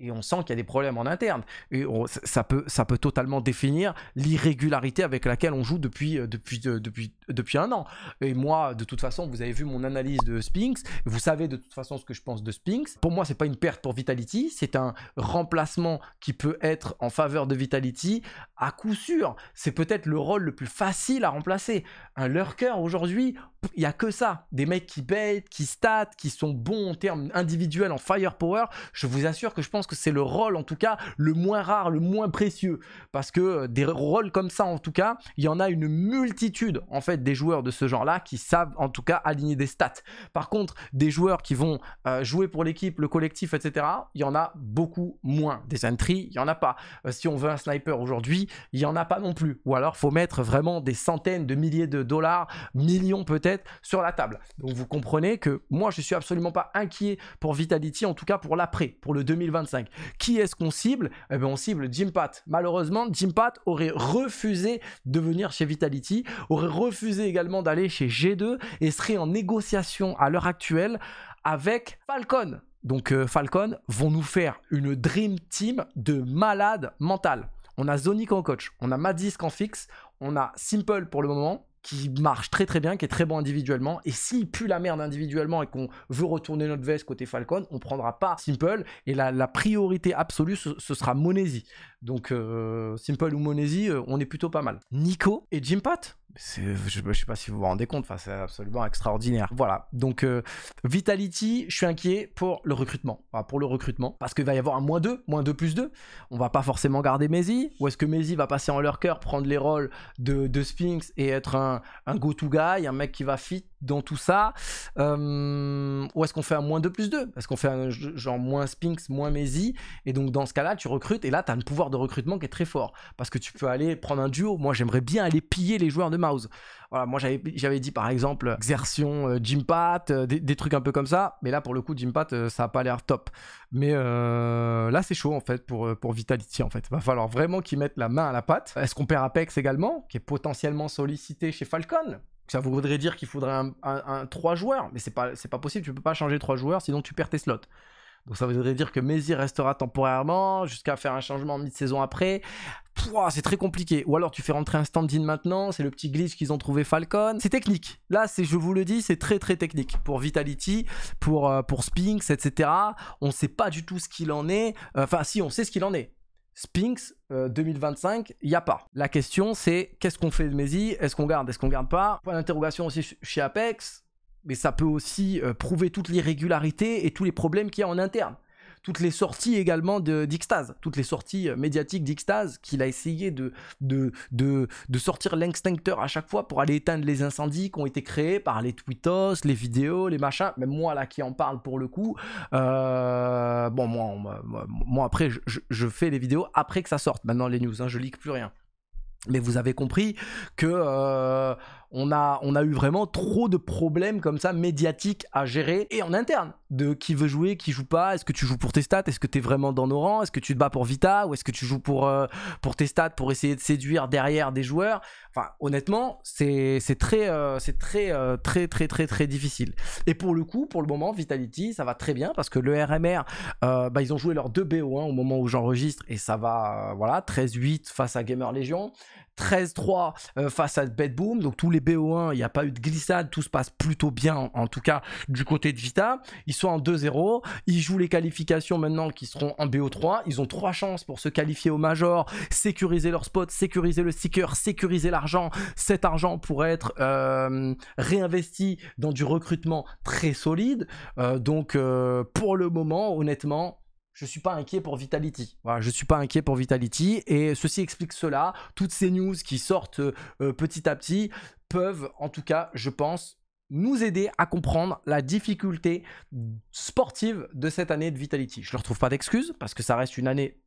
et on sent qu'il y a des problèmes en interne. Et ça, peut, ça peut totalement définir l'irrégularité avec laquelle on joue depuis, euh, depuis, euh, depuis, depuis un an. Et moi, de toute façon, vous avez vu mon analyse de Spinks, vous savez de toute façon ce que je pense de Spinks. Pour moi, c'est pas une perte pour Vitality, c'est un remplacement qui peut être en faveur de Vitality à coup sûr. C'est peut-être le rôle le plus facile à remplacer. Un lurker aujourd'hui, il n'y a que ça. Des mecs qui bait, qui statent qui sont bons en termes individuels, en firepower. Je vous assure que je pense que c'est le rôle, en tout cas, le moins rare, le moins précieux. Parce que euh, des rôles comme ça, en tout cas, il y en a une multitude, en fait, des joueurs de ce genre-là qui savent, en tout cas, aligner des stats. Par contre, des joueurs qui vont euh, jouer pour l'équipe, le collectif, etc., il y en a beaucoup moins. Des entries, il n'y en a pas. Euh, si on veut un sniper aujourd'hui, il n'y en a pas non plus. Ou alors, il faut mettre vraiment des centaines de milliers de dollars, millions peut-être sur la table. Donc vous comprenez que moi je suis absolument pas inquiet pour Vitality, en tout cas pour l'après, pour le 2025. Qui est-ce qu'on cible Eh bien on cible Jim Pat. Malheureusement, Jim Pat aurait refusé de venir chez Vitality, aurait refusé également d'aller chez G2 et serait en négociation à l'heure actuelle avec Falcon. Donc euh, Falcon vont nous faire une dream team de malades mentales. On a Zonic en coach, on a Madis en fixe, on a Simple pour le moment, qui marche très très bien, qui est très bon individuellement. Et s'il pue la merde individuellement et qu'on veut retourner notre veste côté Falcon, on prendra pas Simple. Et la, priorité absolue, ce, sera Monesi. Donc euh, Simple ou Monesi, euh, on est plutôt pas mal. Nico et Jim Pat je, ne sais pas si vous vous rendez compte, c'est absolument extraordinaire. Voilà, donc euh, Vitality, je suis inquiet pour le recrutement, pour le recrutement, parce qu'il va y avoir un moins 2, moins 2 plus 2. On va pas forcément garder Maisy. ou est-ce que Maisy va passer en leur cœur, prendre les rôles de, de Sphinx et être un, un go-to guy, un mec qui va fit, dans tout ça euh, Ou est-ce qu'on fait un moins 2 plus 2 Est-ce qu'on fait un genre moins sphinx moins Maisy Et donc dans ce cas-là, tu recrutes et là, tu as un pouvoir de recrutement qui est très fort. Parce que tu peux aller prendre un duo. Moi, j'aimerais bien aller piller les joueurs de Mouse. Voilà, moi j'avais dit par exemple exertion, jimpat euh, euh, des, trucs un peu comme ça. Mais là, pour le coup, gym ça a pas l'air top. Mais là, c'est chaud en fait pour, pour Vitality en fait. Va falloir vraiment qu'ils mettent la main à la pâte. Est-ce qu'on perd Apex également, qui est potentiellement sollicité chez Falcon ça voudrait dire qu'il faudrait un, trois joueurs, mais c'est pas, pas possible, tu peux pas changer trois joueurs, sinon tu perds tes slots. Donc ça voudrait dire que Messi restera temporairement jusqu'à faire un changement en mi-saison après. C'est très compliqué. Ou alors tu fais rentrer un stand-in maintenant, c'est le petit glitch qu'ils ont trouvé Falcon. C'est technique. Là, c'est, je vous le dis, c'est très très technique. Pour Vitality, pour, euh, pour Spinks, etc. On ne sait pas du tout ce qu'il en est. Enfin si, on sait ce qu'il en est. Spinx 2025, euh, il n'y a pas. La question c'est qu'est-ce qu'on fait de Messi Est-ce qu'on garde Est-ce qu'on garde pas Point d'interrogation aussi chez Apex, mais ça peut aussi euh, prouver toute l'irrégularité et tous les problèmes qu'il y a en interne toutes les sorties également d'Ixtase, toutes les sorties euh, médiatiques d'Ixtase, qu'il a essayé de, de, de, de sortir l'extincteur à chaque fois pour aller éteindre les incendies qui ont été créés par les tweetos, les vidéos, les machins, même moi là qui en parle pour le coup, euh, bon moi, moi, après je, fais les vidéos après que ça sorte, maintenant les news, hein, je lis plus rien. Mais vous avez compris que... Euh, on a, eu vraiment trop de problèmes comme ça médiatiques à gérer et en interne de qui veut jouer, qui joue pas, est-ce que tu joues pour tes stats, est-ce que tu es vraiment dans nos rangs, est-ce que tu te bats pour Vita ou est-ce que tu joues pour, euh, pour tes stats pour essayer de séduire derrière des joueurs. Enfin, honnêtement, c'est très, euh, très, euh, très, très, très, très difficile. Et pour le coup, pour le moment, Vitality, ça va très bien parce que le RMR, bah, ils ont joué leurs deux BO1 au moment où j'enregistre et ça va, voilà, 13-8 face à Gamer Legion. 13-3 euh, face à Bad Boom. Donc tous les BO1, il n'y a pas eu de glissade, tout se passe plutôt bien, en, tout cas du côté de Vita. Ils sont en 2-0, ils jouent les qualifications maintenant qui seront en BO3. Ils ont trois chances pour se qualifier au Major, sécuriser leur spot, sécuriser le sticker, sécuriser l'argent. Cet argent pourrait être euh, réinvesti dans du recrutement très solide. Euh, donc pour le moment, honnêtement, je suis pas inquiet pour Vitality. Voilà, je suis pas inquiet pour Vitality et ceci explique cela. Toutes ces news qui sortent euh, petit à petit peuvent, en tout cas, je pense, nous aider à comprendre la difficulté sportive de cette année de Vitality. Je ne leur trouve pas d'excuses parce que ça reste une année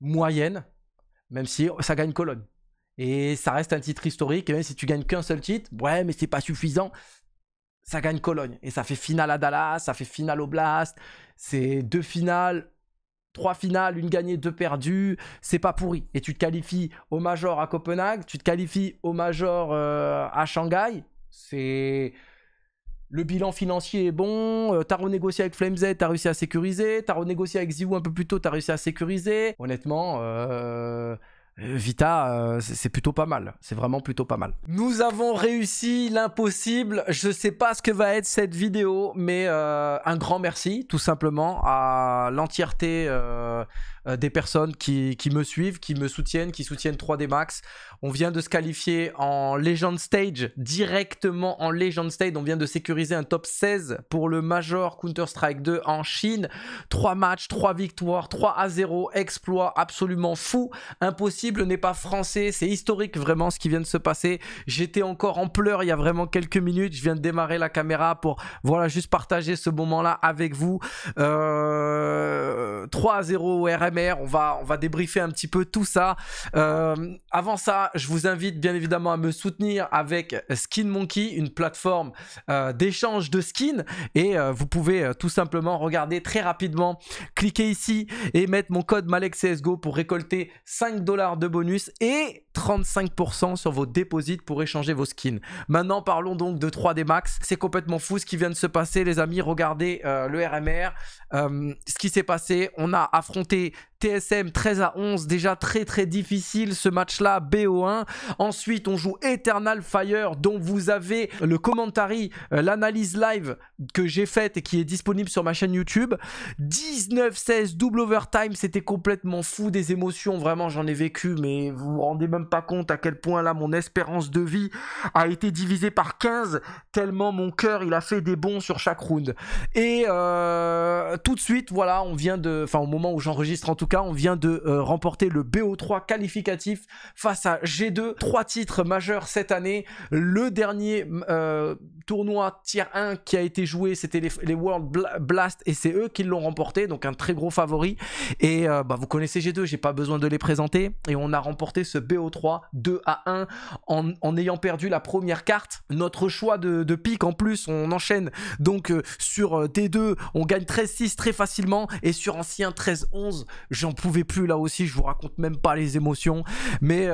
moyenne, même si ça gagne Cologne. Et ça reste un titre historique, et même si tu gagnes qu'un seul titre, ouais, mais ce c'est pas suffisant ça gagne Cologne et ça fait finale à Dallas, ça fait finale au Blast, c'est deux finales, trois finales, une gagnée, deux perdues, c'est pas pourri. Et tu te qualifies au Major à Copenhague, tu te qualifies au Major euh, à Shanghai, c'est le bilan financier est bon, euh, t'as renégocié avec FlameZ, t'as réussi à sécuriser, t'as renégocié avec Ziwoo un peu plus tôt, t'as réussi à sécuriser. Honnêtement, euh, euh, Vita, euh, c'est plutôt pas mal. C'est vraiment plutôt pas mal. Nous avons réussi l'impossible. Je sais pas ce que va être cette vidéo, mais euh, un grand merci tout simplement à l'entièreté euh, des personnes qui, qui, me suivent, qui me soutiennent, qui soutiennent 3D Max. On vient de se qualifier en Legend Stage, directement en Legend Stage. On vient de sécuriser un top 16 pour le Major Counter-Strike 2 en Chine. 3 matchs, 3 victoires, 3 à 0, exploit absolument fou. Impossible n'est pas français, c'est historique vraiment ce qui vient de se passer. J'étais encore en pleurs il y a vraiment quelques minutes. Je viens de démarrer la caméra pour voilà juste partager ce moment-là avec vous. Euh 3 0 RMR. On va, on va débriefer un petit peu tout ça. Euh, avant ça, je vous invite bien évidemment à me soutenir avec Skin Monkey, une plateforme euh, d'échange de skins. Et euh, vous pouvez tout simplement regarder très rapidement, cliquer ici et mettre mon code MalekCSGO pour récolter 5 dollars de bonus et 35% sur vos déposits pour échanger vos skins. Maintenant, parlons donc de 3D Max. C'est complètement fou ce qui vient de se passer, les amis. Regardez le RMR, ce qui s'est passé on a affronté TSM 13 à 11, déjà très très difficile ce match-là, BO1. Ensuite, on joue Eternal Fire, dont vous avez le commentary, euh, l'analyse live que j'ai faite et qui est disponible sur ma chaîne YouTube. 19-16, double overtime, c'était complètement fou des émotions, vraiment j'en ai vécu, mais vous vous rendez même pas compte à quel point là mon espérance de vie a été divisée par 15, tellement mon cœur il a fait des bons sur chaque round. Et euh, tout de suite, voilà, on vient de enfin au moment où j'enregistre en tout cas, on vient de euh, remporter le BO3 qualificatif face à G2. Trois titres majeurs cette année. Le dernier euh, tournoi tier 1 qui a été joué, c'était les, World Blast et c'est eux qui l'ont remporté, donc un très gros favori. Et euh, bah, vous connaissez G2, j'ai pas besoin de les présenter. Et on a remporté ce BO3 2 à 1 en, ayant perdu la première carte. Notre choix de, pique en plus, on enchaîne donc euh, sur euh, d 2 on gagne 13-6 très facilement et sur ancien 13-11, j'en pouvais plus là aussi, je vous raconte même pas les émotions. Mais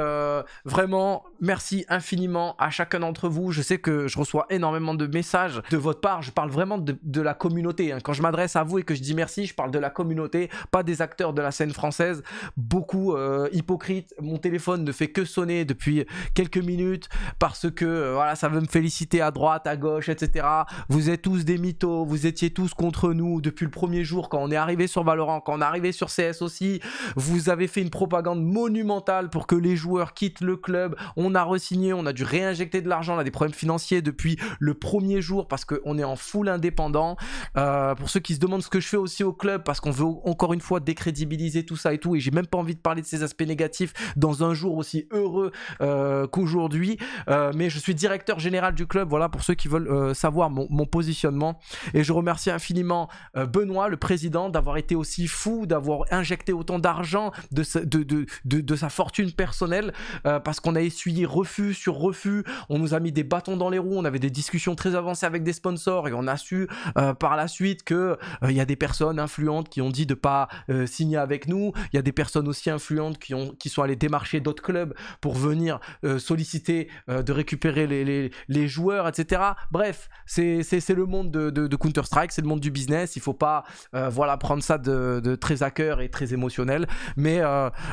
vraiment, merci infiniment à chacun d'entre vous. Je sais que je reçois énormément de messages de votre part. Je parle vraiment de, la communauté. Hein. Quand je m'adresse à vous et que je dis merci, je parle de la communauté, pas des acteurs de la scène française. Beaucoup euh, hypocrites. Mon téléphone ne fait que sonner depuis quelques minutes parce que euh, voilà, ça veut me féliciter à droite, à gauche, etc. Vous êtes tous des mythos. Vous étiez tous contre nous depuis le premier jour quand on est arrivé sur Valorant, quand on est arrivé sur CS aussi. Vous avez fait une propagande monumentale pour que les joueurs quittent le club. On a resigné, on a dû réinjecter de l'argent, on a des problèmes financiers depuis le premier jour parce qu'on est en full indépendant. Euh, pour ceux qui se demandent ce que je fais aussi au club parce qu'on veut encore une fois décrédibiliser tout ça et tout et j'ai même pas envie de parler de ces aspects négatifs dans un jour aussi heureux euh, qu'aujourd'hui. Euh, mais je suis directeur général du club, voilà pour ceux qui veulent savoir mon, positionnement. Et je remercie infiniment Benoît, le président, d'avoir été aussi fou, d'avoir injecté autant d'argent de, sa fortune personnelle parce qu'on a essuyé refus sur refus, on nous a mis des bâtons dans les roues, on avait des discussions très avancée avec des sponsors et on a su euh, par la suite que euh, il y a des personnes influentes qui ont dit de pas euh, signer avec nous, il y a des personnes aussi influentes qui ont qui sont allées démarcher d'autres clubs pour venir solliciter de récupérer les, joueurs, etc. Bref, c'est le monde de, Counter Strike, c'est le monde du business. Il faut pas voilà prendre ça de, très à cœur et très émotionnel, mais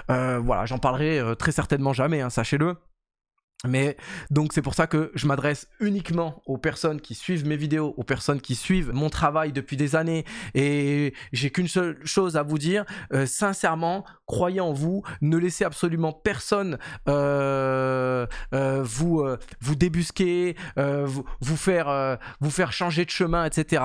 voilà, j'en parlerai très certainement jamais, hein, sachez-le. Mais donc c'est pour ça que je m'adresse uniquement aux personnes qui suivent mes vidéos, aux personnes qui suivent mon travail depuis des années. Et j'ai qu'une seule chose à vous dire, euh, sincèrement, croyez en vous, ne laissez absolument personne euh, euh, vous, vous débusquer, vous, faire, vous faire changer de chemin, etc.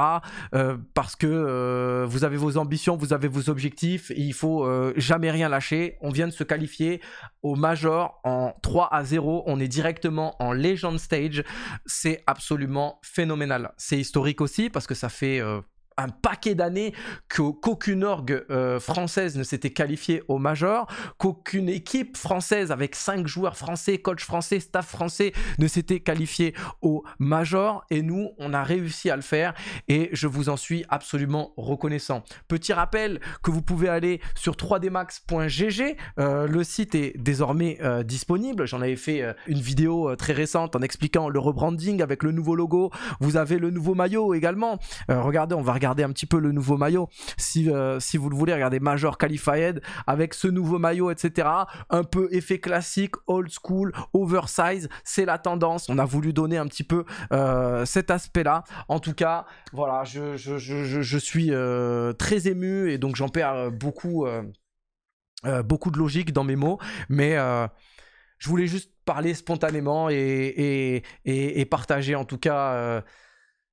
parce que vous avez vos ambitions, vous avez vos objectifs, il il faut jamais rien lâcher. On vient de se qualifier au major en 3 à 0. On directement en Legend Stage. C'est absolument phénoménal. C'est historique aussi parce que ça fait euh, un paquet d'années qu'aucune orgue euh, française ne s'était qualifiée au major, qu'aucune équipe française avec cinq joueurs français, coach français, staff français ne s'était qualifiée au major et nous on a réussi à le faire et je vous en suis absolument reconnaissant. Petit rappel que vous pouvez aller sur 3dmax.gg, euh, le site est désormais euh, disponible, j'en avais fait une vidéo très récente en expliquant le rebranding avec le nouveau logo, vous avez le nouveau maillot également, regardez on va regardez un petit peu le nouveau maillot. Euh, si, vous le voulez, regardez Major Qualified avec ce nouveau maillot, etc. Un peu effet classique, old school, oversize. C'est la tendance. On a voulu donner un petit peu euh, cet aspect-là. En tout cas, voilà, je, suis euh, très ému et donc j'en perds beaucoup, beaucoup de logique dans mes mots. Mais je voulais juste parler spontanément et partager en tout cas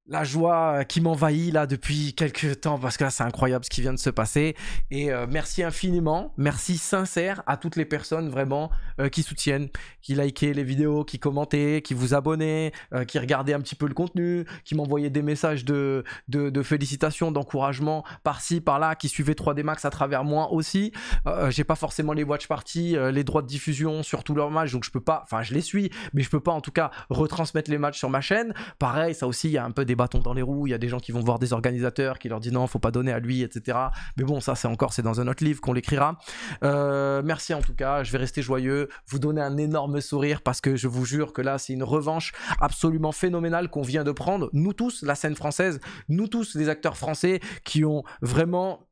la joie euh, qui m'envahit là depuis quelques temps parce que là c'est incroyable ce qui vient de se passer et euh, merci infiniment, merci sincère à toutes les personnes vraiment euh, qui soutiennent, qui likaient les vidéos, qui commentaient, qui vous abonnaient, qui regardaient un petit peu le contenu, qui m'envoyaient des messages de, de, félicitations, d'encouragement par-ci, par-là, qui suivaient 3D Max à travers moi aussi. J'ai pas forcément les watch parties, les droits de diffusion sur tous leurs matchs donc je peux pas, enfin je les suis, mais je peux pas en tout cas retransmettre les matchs sur ma chaîne. Pareil, ça aussi il y a un peu des bâtons dans les roues, il y a des gens qui vont voir des organisateurs qui leur disent non, faut pas donner à lui, etc. Mais bon, ça c'est encore, c'est dans un autre livre qu'on l'écrira. Euh, merci en tout cas, je vais rester joyeux, vous donner un énorme sourire parce que je vous jure que là c'est une revanche absolument phénoménale qu'on vient de prendre. Nous tous, la scène française, nous tous les acteurs français qui ont vraiment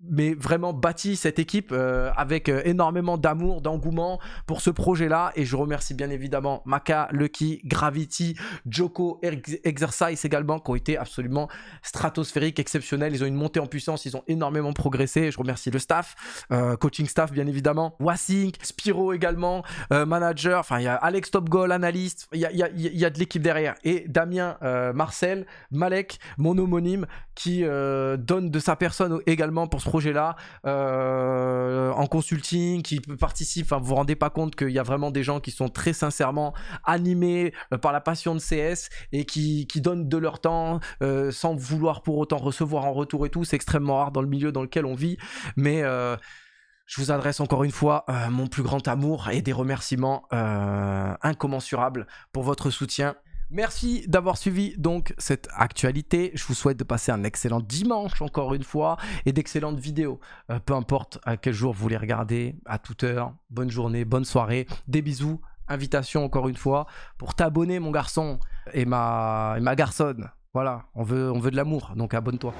mais vraiment bâti cette équipe euh, avec euh, énormément d'amour, d'engouement pour ce projet-là. Et je remercie bien évidemment Maka, Lucky, Gravity, Joko, Exercise également, qui ont été absolument stratosphériques, exceptionnels. Ils ont une montée en puissance, ils ont énormément progressé. Je remercie le staff, euh, coaching staff bien évidemment, Wasink, Spiro également, manager, enfin il y a Alex Topgol, analyste, il y a, y a, de l'équipe derrière. Et Damien, Marcel, Malek, mon homonyme, qui donne de sa personne également pour son projet-là euh, en consulting, qui peut Enfin, vous vous rendez pas compte qu'il y a vraiment des gens qui sont très sincèrement animés euh, par la passion de CS et qui, qui donnent de leur temps euh, sans vouloir pour autant recevoir en retour et tout. C'est extrêmement rare dans le milieu dans lequel on vit, mais je vous adresse encore une fois mon plus grand amour et des remerciements incommensurables pour votre soutien Merci d'avoir suivi donc cette actualité. Je vous souhaite de passer un excellent dimanche encore une fois et d'excellentes vidéos. Euh, peu importe à quel jour vous les regardez, à toute heure. Bonne journée, bonne soirée. Des bisous. Invitation encore une fois pour t'abonner mon garçon et ma, et garçonne. Voilà, on veut, on veut de l'amour, donc abonne-toi.